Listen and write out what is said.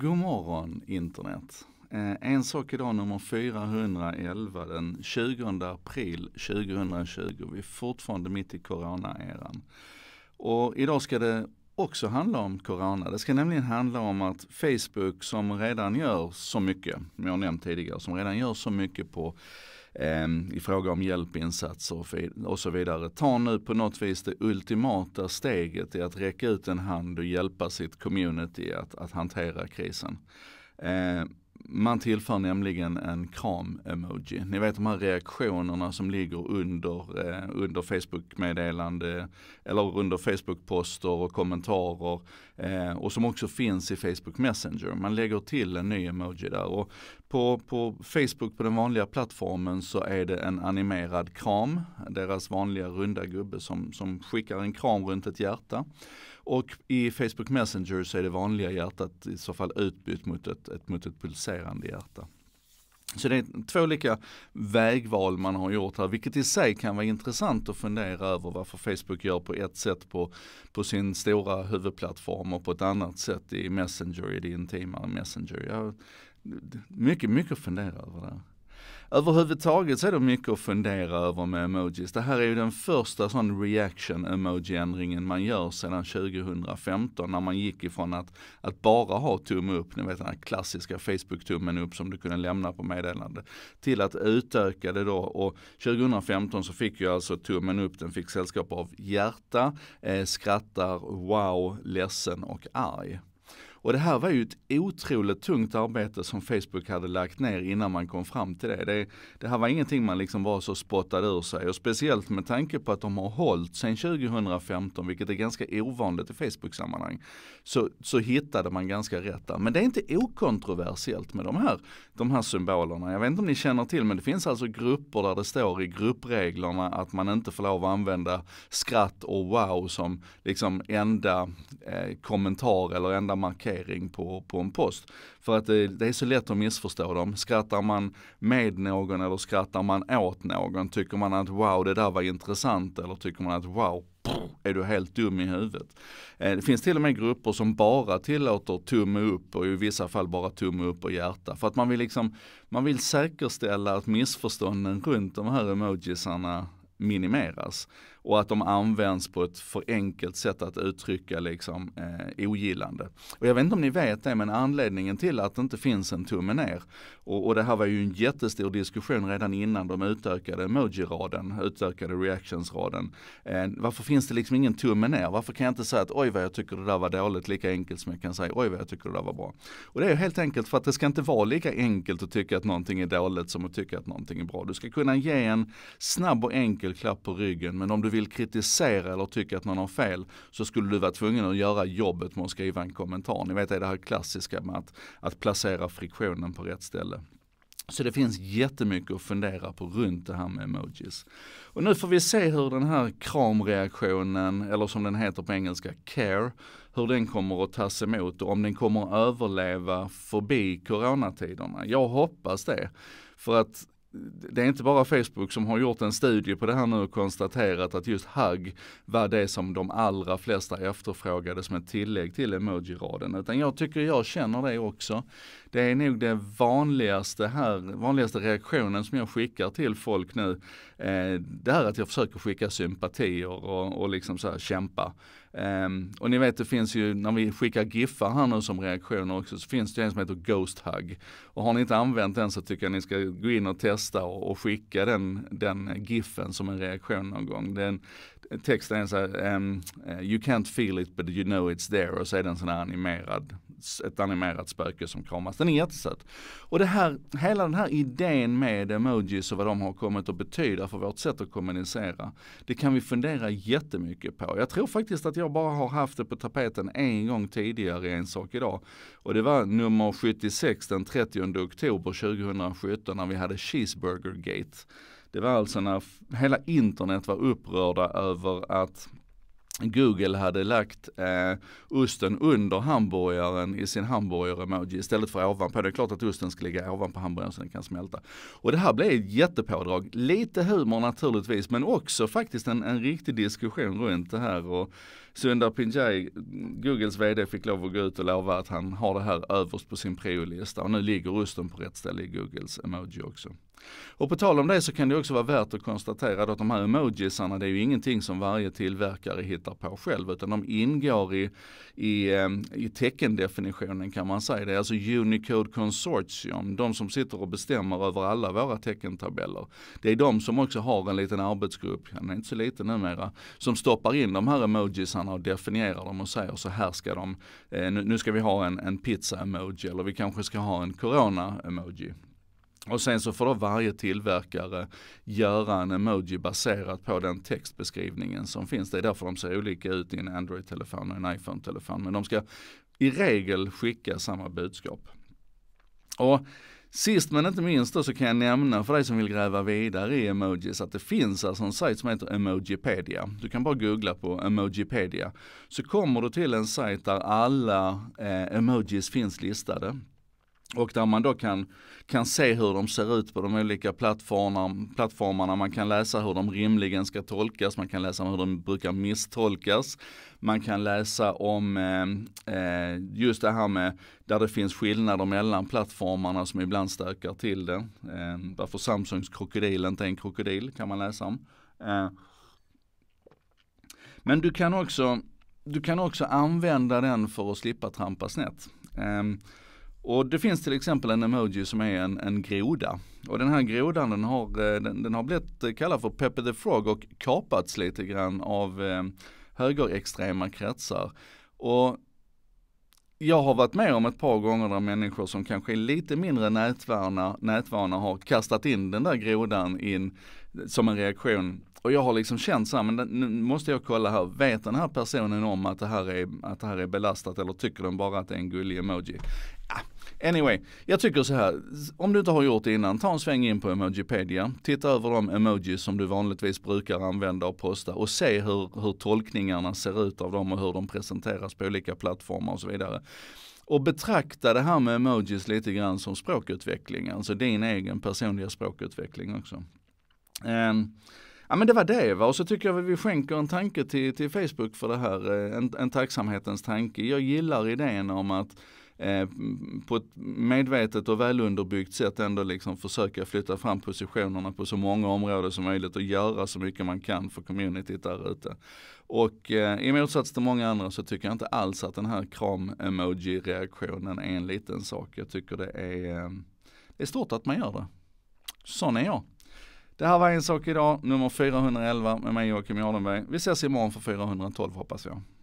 God morgon internet! Eh, en sak idag nummer 411 den 20 april 2020. Vi är fortfarande mitt i corona-eran. Och idag ska det också handla om corona. Det ska nämligen handla om att Facebook som redan gör så mycket, som jag nämnt tidigare, som redan gör så mycket på eh, i fråga om hjälpinsatser och så vidare. Ta nu på något vis det ultimata steget i att räcka ut en hand och hjälpa sitt community att, att hantera krisen. Eh, man tillför nämligen en kram-emoji. Ni vet de här reaktionerna som ligger under, eh, under Facebook-meddelande eller under Facebook-poster och kommentarer eh, och som också finns i Facebook Messenger. Man lägger till en ny emoji där. Och på, på Facebook, på den vanliga plattformen, så är det en animerad kram, deras vanliga runda gubbe som, som skickar en kram runt ett hjärta. Och i Facebook Messenger så är det vanliga hjärtat i så fall utbytt mot ett, ett, mot ett pulserande hjärta. Så det är två olika vägval man har gjort här, vilket i sig kan vara intressant att fundera över varför Facebook gör på ett sätt på, på sin stora huvudplattform och på ett annat sätt i Messenger, i det intimare Messenger. Jag, mycket, mycket att fundera över där. Överhuvudtaget så är det mycket att fundera över med emojis. Det här är ju den första sån reaction emoji-ändringen man gör sedan 2015 när man gick ifrån att, att bara ha tumme upp, ni vet den här klassiska Facebook-tummen upp som du kunde lämna på meddelande, till att utöka det då och 2015 så fick ju alltså tummen upp, den fick sällskap av hjärta, eh, skrattar, wow, ledsen och arg. Och det här var ju ett otroligt tungt arbete som Facebook hade lagt ner innan man kom fram till det. Det, det här var ingenting man liksom var så spottade ur sig och speciellt med tanke på att de har hållit sedan 2015, vilket är ganska ovanligt i Facebook-sammanhang, så, så hittade man ganska rätt där. Men det är inte okontroversiellt med de här, de här symbolerna. Jag vet inte om ni känner till, men det finns alltså grupper där det står i gruppreglerna att man inte får lov att använda skratt och wow som liksom enda eh, kommentar eller enda markering markering på, på en post. För att det, det, är så lätt att missförstå dem. Skrattar man med någon eller skrattar man åt någon? Tycker man att wow det där var intressant eller tycker man att wow är du helt dum i huvudet? Eh, det finns till och med grupper som bara tillåter tumme upp och i vissa fall bara tumme upp och hjärta. För att man vill, liksom, man vill säkerställa att missförstånden runt de här emojisarna minimeras och att de används på ett för enkelt sätt att uttrycka liksom, eh, ogillande. Och jag vet inte om ni vet det, men anledningen till att det inte finns en tumme ner, och, och det här var ju en jättestor diskussion redan innan de utökade emoji-raden, utökade reactions-raden. Eh, varför finns det liksom ingen tumme ner? Varför kan jag inte säga att oj vad jag tycker det där var dåligt, lika enkelt som jag kan säga oj vad jag tycker det där var bra. Och det är helt enkelt för att det ska inte vara lika enkelt att tycka att någonting är dåligt som att tycka att någonting är bra. Du ska kunna ge en snabb och enkel klapp på ryggen, men om du vill vill kritisera eller tycker att någon har fel så skulle du vara tvungen att göra jobbet med att skriva en kommentar. Ni vet det här klassiska med att, att placera friktionen på rätt ställe. Så det finns jättemycket att fundera på runt det här med emojis. Och nu får vi se hur den här kramreaktionen, eller som den heter på engelska, care, hur den kommer att tas emot och om den kommer att överleva förbi coronatiderna. Jag hoppas det. För att det är inte bara Facebook som har gjort en studie på det här nu och konstaterat att just hugg var det som de allra flesta efterfrågade som ett tillägg till emoji-raden. Utan jag tycker jag känner det också. Det är nog det vanligaste här, vanligaste reaktionen som jag skickar till folk nu. Eh, det här att jag försöker skicka sympatier och, och liksom så här kämpa. Um, och ni vet det finns ju, när vi skickar giffar här nu som reaktioner också, så finns det en som heter Ghost Hug. Och har ni inte använt den så tycker jag ni ska gå in och testa och, och skicka den, den giffen som en reaktion någon gång. Den, texten är såhär, um, ehm, eh, You can't feel it but you know it's there och så är den sån här animerad ett animerat spöke som kramas. Den är jättesöt. Och det här, hela den här idén med emojis och vad de har kommit att betyda för vårt sätt att kommunicera. Det kan vi fundera jättemycket på. Jag tror faktiskt att jag bara har haft det på tapeten en gång tidigare i en sak idag. Och det var nummer 76 den 30 oktober 2017 när vi hade Cheeseburger Gate. Det var alltså när hela internet var upprörda över att Google hade lagt eh, osten under hamburgaren i sin hamburgare-emoji istället för ovanpå. Det är klart att osten ska ligga ovanpå hamburgaren så den kan smälta. Och det här blev ett jättepådrag. Lite humor naturligtvis men också faktiskt en, en riktig diskussion runt det här. Och Sundar Pinjay, Googles VD, fick lov att gå ut och lova att han har det här överst på sin priolista och nu ligger osten på rätt ställe i Googles emoji också. Och på tal om det så kan det också vara värt att konstatera att de här emojisarna det är ju ingenting som varje tillverkare hittar på själv utan de ingår i, i, ehm, i teckendefinitionen kan man säga. Det är alltså Unicode Consortium, de som sitter och bestämmer över alla våra teckentabeller. Det är de som också har en liten arbetsgrupp, den är inte så liten numera, som stoppar in de här emojisarna gärna och definierar dem och säger så här ska de, eh, nu, nu, ska vi ha en, en pizza-emoji eller vi kanske ska ha en corona-emoji. Och sen så får då varje tillverkare göra en emoji baserat på den textbeskrivningen som finns. Det är därför de ser olika ut i en Android-telefon och en iPhone-telefon. Men de ska i regel skicka samma budskap. Och Sist men inte minst då så kan jag nämna för dig som vill gräva vidare i emojis att det finns alltså en sajt som heter Emojipedia. Du kan bara googla på Emojipedia. Så kommer du till en sajt där alla eh, emojis finns listade. Och där man då kan, kan se hur de ser ut på de olika plattformarna, Man kan läsa hur de rimligen ska tolkas, man kan läsa hur de brukar misstolkas. Man kan läsa om eh, eh, just det här med där det finns skillnader mellan plattformarna som ibland stökar till det. Eh, varför Samsungs krokodil inte är en krokodil kan man läsa om. Eh. Men du kan, också, du kan också använda den för att slippa trampa snett. Eh, och det finns till exempel en emoji som är en, en groda. Och den här grodan den har, eh, den, den har blivit eh, kallad för Pepe the Frog och kapats lite grann av eh, högerextrema kretsar. Och jag har varit med om ett par gånger där människor som kanske är lite mindre nätvana, nätvana har kastat in den där grodan in som en reaktion och jag har liksom känt såhär, men nu måste jag kolla här, vet den här personen om att det här är, att det här är belastat eller tycker den bara att det är en gullig emoji? Anyway, jag tycker så här, om du inte har gjort det innan, ta en sväng in på Emojipedia, titta över de emojis som du vanligtvis brukar använda och posta och se hur, hur tolkningarna ser ut av dem och hur de presenteras på olika plattformar och så vidare och betrakta det här med emojis lite grann som språkutveckling, alltså din egen personliga språkutveckling också. Um, Ja men det var det va och så tycker jag att vi skänker en tanke till, till Facebook för det här, eh, en, en tacksamhetens tanke. Jag gillar idén om att eh, på ett medvetet och välunderbyggt sätt ändå liksom försöka flytta fram positionerna på så många områden som möjligt och göra så mycket man kan för communityt där ute. Och eh, i motsats till många andra så tycker jag inte alls att den här kram-emoji-reaktionen är en liten sak. Jag tycker det är, det är stort att man gör det. Sån är jag. Det här var En sak idag, nummer 411 med mig Joakim Jardenberg. Vi ses imorgon för 412 hoppas jag.